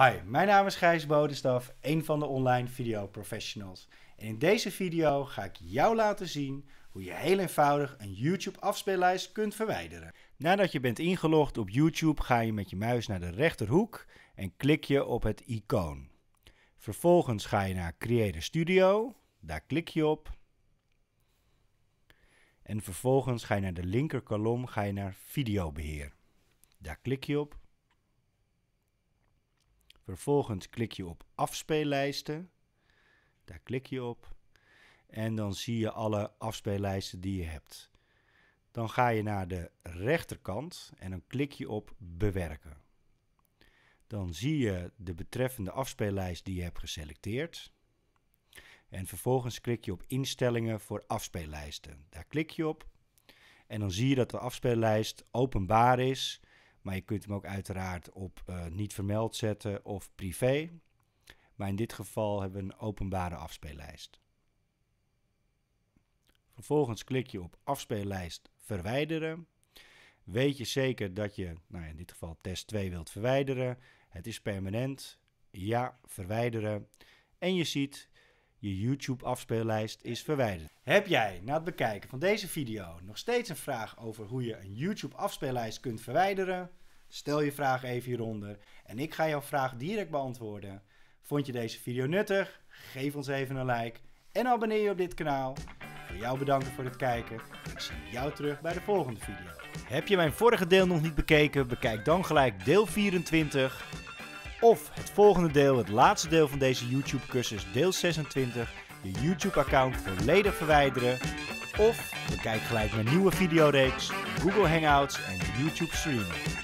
Hi, mijn naam is Gijs Bodenstaf, een van de online professionals. En in deze video ga ik jou laten zien hoe je heel eenvoudig een YouTube afspeellijst kunt verwijderen. Nadat je bent ingelogd op YouTube ga je met je muis naar de rechterhoek en klik je op het icoon. Vervolgens ga je naar Creator Studio, daar klik je op. En vervolgens ga je naar de linkerkolom, ga je naar videobeheer. Daar klik je op. Vervolgens klik je op afspeellijsten. Daar klik je op. En dan zie je alle afspeellijsten die je hebt. Dan ga je naar de rechterkant en dan klik je op bewerken. Dan zie je de betreffende afspeellijst die je hebt geselecteerd. En vervolgens klik je op instellingen voor afspeellijsten. Daar klik je op. En dan zie je dat de afspeellijst openbaar is maar je kunt hem ook uiteraard op eh, niet vermeld zetten of privé. Maar in dit geval hebben we een openbare afspeellijst. Vervolgens klik je op afspeellijst verwijderen. Weet je zeker dat je, nou in dit geval test 2 wilt verwijderen. Het is permanent. Ja, verwijderen. En je ziet, je YouTube-afspeellijst is verwijderd. Heb jij na het bekijken van deze video nog steeds een vraag over hoe je een YouTube-afspeellijst kunt verwijderen? Stel je vraag even hieronder en ik ga jouw vraag direct beantwoorden. Vond je deze video nuttig? Geef ons even een like en abonneer je op dit kanaal. Voor jou bedanken voor het kijken. Ik zie jou terug bij de volgende video. Heb je mijn vorige deel nog niet bekeken? Bekijk dan gelijk deel 24 of het volgende deel, het laatste deel van deze YouTube-cursus, deel 26, je YouTube-account volledig verwijderen. Of bekijk gelijk mijn nieuwe videoreeks, Google Hangouts en YouTube Stream.